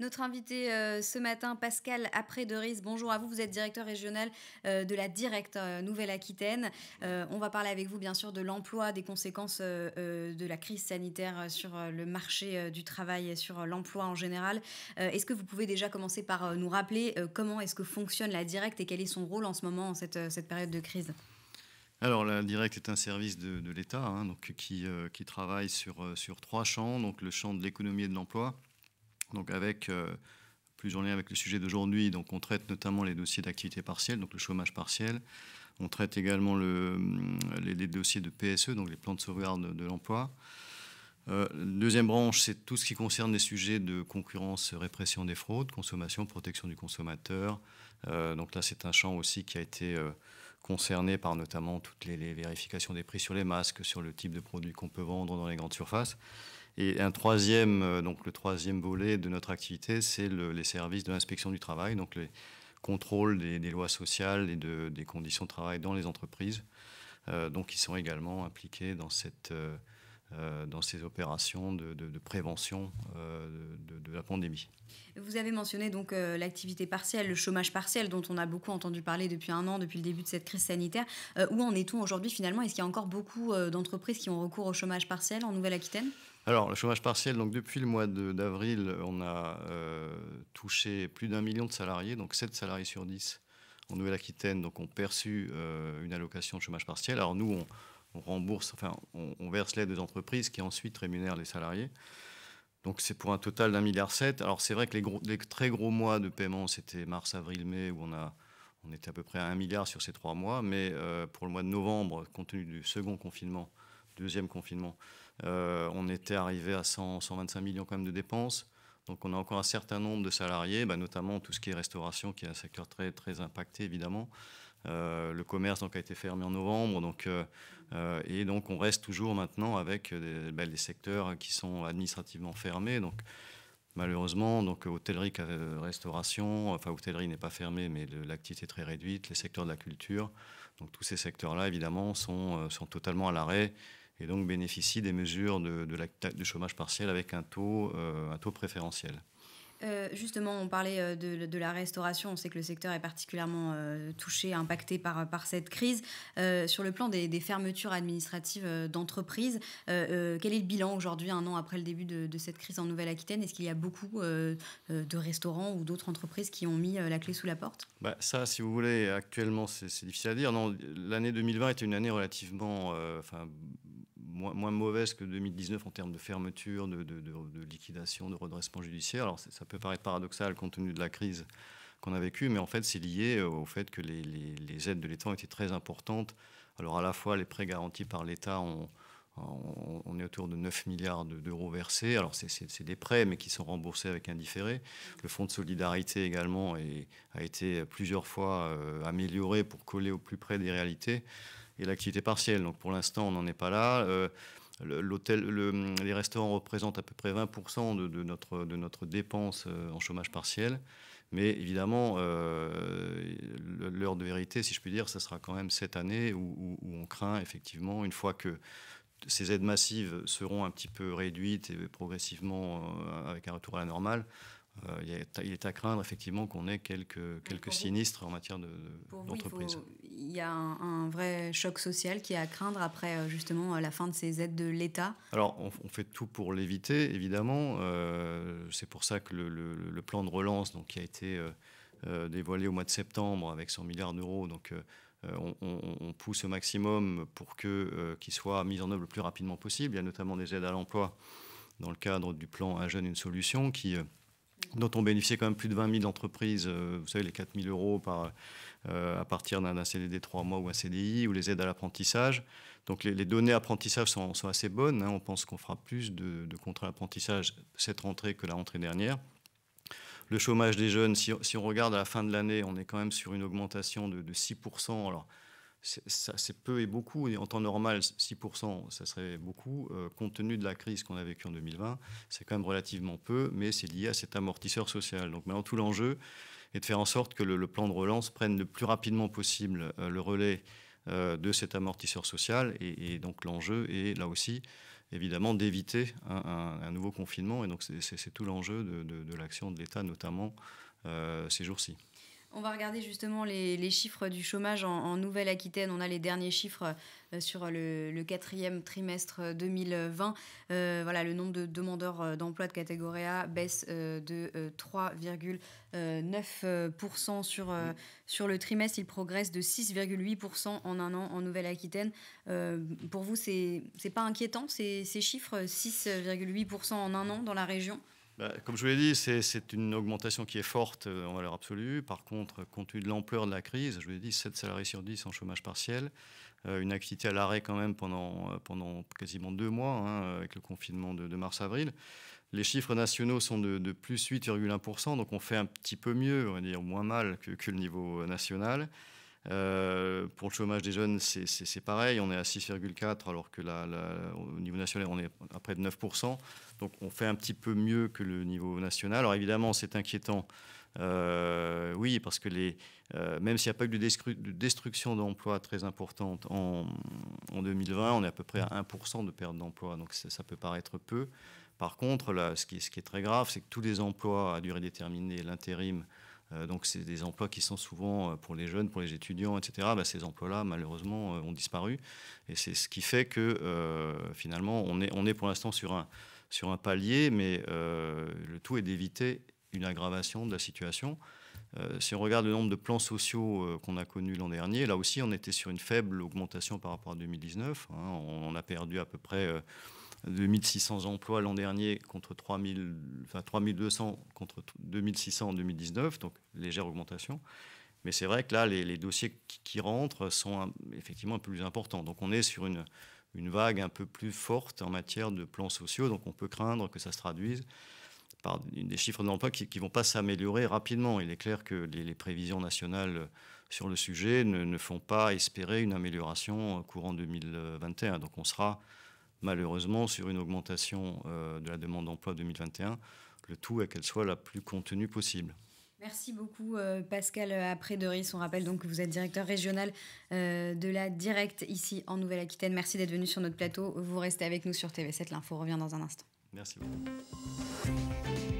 Notre invité euh, ce matin, Pascal Après-Deris, bonjour à vous, vous êtes directeur régional euh, de la Directe euh, Nouvelle-Aquitaine. on va parler avec vous bien sûr de l'emploi, des conséquences de la crise sanitaire sur le marché du travail et sur l'emploi en général. est-ce que vous pouvez déjà commencer par nous rappeler comment est-ce que fonctionne la Directe et quel est son rôle en ce moment, en cette, période de crise alors, la Direct est un service de, l'État hein, donc qui, travaille sur, sur trois champs. Donc, le champ de l'économie et de l'emploi, donc avec euh, plusieurs en avec le sujet d'aujourd'hui. Donc on traite notamment les dossiers d'activité partielle, donc le chômage partiel. On traite également hum, les, dossiers de PSE, donc les plans de sauvegarde de, l'emploi. Euh, deuxième branche, c'est tout ce qui concerne les sujets de concurrence, répression des fraudes, consommation, protection du consommateur. Euh, donc là, c'est un champ aussi qui a été concerné par notamment toutes les, les, vérifications des prix sur les masques, sur le type de produits qu'on peut vendre dans les grandes surfaces. Et un troisième, euh, donc le troisième volet de notre activité, c'est les services de l'inspection du travail, donc les contrôles des, lois sociales et de, des conditions de travail dans les entreprises. Euh, donc, ils sont également impliqués dans, cette, euh, euh, dans ces opérations de, de, prévention de, la pandémie. Vous avez mentionné donc l'activité partielle, le chômage partiel, dont on a beaucoup entendu parler depuis un an, depuis le début de cette crise sanitaire. où en est-on aujourd'hui finalement Est-ce qu'il y a encore beaucoup d'entreprises qui ont recours au chômage partiel en Nouvelle-Aquitaine alors, le chômage partiel, donc depuis le mois d'avril, on a euh, touché plus d'un million de salariés, donc 7 salariés sur 10 en Nouvelle-Aquitaine, donc ont perçu euh, une allocation de chômage partiel. Alors nous, on, rembourse, enfin, on, verse l'aide aux entreprises qui ensuite rémunèrent les salariés. Donc c'est pour un total d'un milliard 7. Alors c'est vrai que les, très gros mois de paiement, c'était mars, avril, mai, où on, a, on était à peu près à un milliard sur ces trois mois. Mais euh, pour le mois de novembre, compte tenu du second confinement, deuxième confinement, euh, on était arrivé à 125 millions quand même de dépenses. Donc on a encore un certain nombre de salariés, bah, notamment tout ce qui est restauration, qui est un secteur très, très impacté évidemment. Euh, le commerce donc, a été fermé en novembre, donc, euh, et donc on reste toujours maintenant avec des, les bah, secteurs qui sont administrativement fermés. Donc malheureusement, donc hôtellerie, restauration, enfin hôtellerie n'est pas fermée, mais l'activité est très réduite, les secteurs de la culture. Donc tous ces secteurs-là évidemment sont, sont totalement à l'arrêt et donc bénéficient des mesures de, de chômage partiel avec un taux, euh, un taux préférentiel. Euh, justement, on parlait euh, de, la restauration. On sait que le secteur est particulièrement touché, impacté par, par cette crise. sur le plan des, fermetures administratives d'entreprises, quel est le bilan aujourd'hui, un an après le début de, cette crise en Nouvelle-Aquitaine Est-ce qu'il y a beaucoup de restaurants ou d'autres entreprises qui ont mis la clé sous la porte bah, Ça, si vous voulez, actuellement, c'est difficile à dire. L'année 2020 était une année relativement enfin, moins, mauvaise que 2019 en termes de fermeture, de, liquidation, de redressement judiciaire. Alors ça peut paraître paradoxal compte tenu de la crise qu'on a vécue, mais en fait c'est lié euh, au fait que les, aides de l'État ont été très importantes. Alors à la fois les prêts garantis par l'État on est autour de 9 milliards d'euros versés. Alors, c'est des prêts, mais qui sont remboursés avec indifféré. Le fonds de solidarité également a été plusieurs fois euh, amélioré pour coller au plus près des réalités et l'activité partielle. Donc pour l'instant, on n'en est pas là. Euh, l'hôtel, les restaurants représentent à peu près 20% de, notre, de notre dépense euh, en chômage partiel. Mais évidemment, euh, l'heure de vérité, si je puis dire, ce sera quand même cette année où, on craint effectivement, une fois que ces aides massives seront un petit peu réduites et progressivement avec un retour à la normale, euh, il, est à, craindre effectivement qu'on ait quelques, quelques sinistres en matière d'entreprise. il y a un, vrai choc social qui est à craindre après euh, justement euh, la fin de ces aides de l'État. Alors on, fait tout pour l'éviter évidemment. C'est pour ça que le, plan de relance donc, qui a été dévoilé au mois de septembre avec 100 milliards d'euros, donc on, pousse au maximum pour qu'il soit mis en œuvre le plus rapidement possible. Il y a notamment des aides à l'emploi dans le cadre du plan Un jeune, une solution qui dont on bénéficié quand même plus de 20 000 entreprises, euh, vous savez, les 4 000 euros par, euh, à partir d'un CDD 3 mois ou un CDI, ou les aides à l'apprentissage. Donc les, données apprentissage sont, assez bonnes. Hein. On pense qu'on fera plus de, contrats d'apprentissage cette rentrée que la rentrée dernière. Le chômage des jeunes, si, on regarde à la fin de l'année, on est quand même sur une augmentation de, de 6%. Alors, c'est peu et beaucoup. en temps normal, 6%, ça serait beaucoup. Euh, compte tenu de la crise qu'on a vécue en 2020, c'est quand même relativement peu, mais c'est lié à cet amortisseur social. Donc maintenant, tout l'enjeu est de faire en sorte que le, plan de relance prenne le plus rapidement possible euh, le relais euh, de cet amortisseur social. Et, donc l'enjeu est là aussi, évidemment, d'éviter un, nouveau confinement. Et donc c'est tout l'enjeu de l'action de l'État, notamment ces jours-ci. On va regarder justement les, chiffres du chômage en, Nouvelle-Aquitaine. On a les derniers chiffres euh, sur le, quatrième trimestre 2020. Euh, voilà, le nombre de demandeurs euh, d'emploi de catégorie A baisse de 3,9% sur, sur le trimestre. Il progresse de 6,8% en un an en Nouvelle-Aquitaine. pour vous, c'est pas inquiétant ces chiffres 6,8% en un an dans la région bah, comme je vous l'ai dit, c'est une augmentation qui est forte euh, en valeur absolue. Par contre, compte tenu de l'ampleur de la crise, je vous l'ai dit, 7 salariés sur 10 en chômage partiel, euh, une activité à l'arrêt quand même pendant, euh, quasiment deux mois, hein, avec le confinement de, mars-avril. Les chiffres nationaux sont de, de plus 8,1%, donc on fait un petit peu mieux, on va dire moins mal que le niveau national. Euh, pour le chômage des jeunes, c'est pareil. On est à 6,4 alors que au niveau national, on est à près de 9%. Donc on fait un petit peu mieux que le niveau national. Alors évidemment, c'est inquiétant. Euh, oui, parce que les, euh, même s'il n'y a pas eu de, destruction d'emplois très importante en, 2020, on est à peu près à 1% de perte d'emploi. Donc ça, peut paraître peu. Par contre, ce qui est très grave, c'est que tous les emplois à durée déterminée, l'intérim, euh, donc c'est des emplois qui sont souvent euh, pour les jeunes, pour les étudiants, etc. Bah, ces emplois-là, malheureusement, euh, ont disparu. Et c'est ce qui fait que finalement, on est, on est pour l'instant sur un, sur un palier, mais le tout est d'éviter une aggravation de la situation. si on regarde le nombre de plans sociaux qu'on a connus l'an dernier, là aussi, on était sur une faible augmentation par rapport à 2019. Hein. on, a perdu à peu près 2600 emplois l'an dernier contre 3000, enfin 3200 contre 2600 en 2019, donc légère augmentation. Mais c'est vrai que là, les, dossiers qui, rentrent sont effectivement un peu plus importants. Donc on est sur une, une, vague un peu plus forte en matière de plans sociaux, donc on peut craindre que ça se traduise par des chiffres d'emploi qui ne vont pas s'améliorer rapidement. Il est clair que les, prévisions nationales sur le sujet ne, ne, font pas espérer une amélioration courant 2021. Donc on sera malheureusement, sur une augmentation euh, de la demande d'emploi 2021, le tout est qu'elle soit la plus contenue possible. Merci beaucoup euh, Pascal Après-Doris. On rappelle donc que vous êtes directeur régional euh, de la Direct ici en Nouvelle-Aquitaine. Merci d'être venu sur notre plateau. Vous restez avec nous sur TV7. L'info revient dans un instant. Merci beaucoup.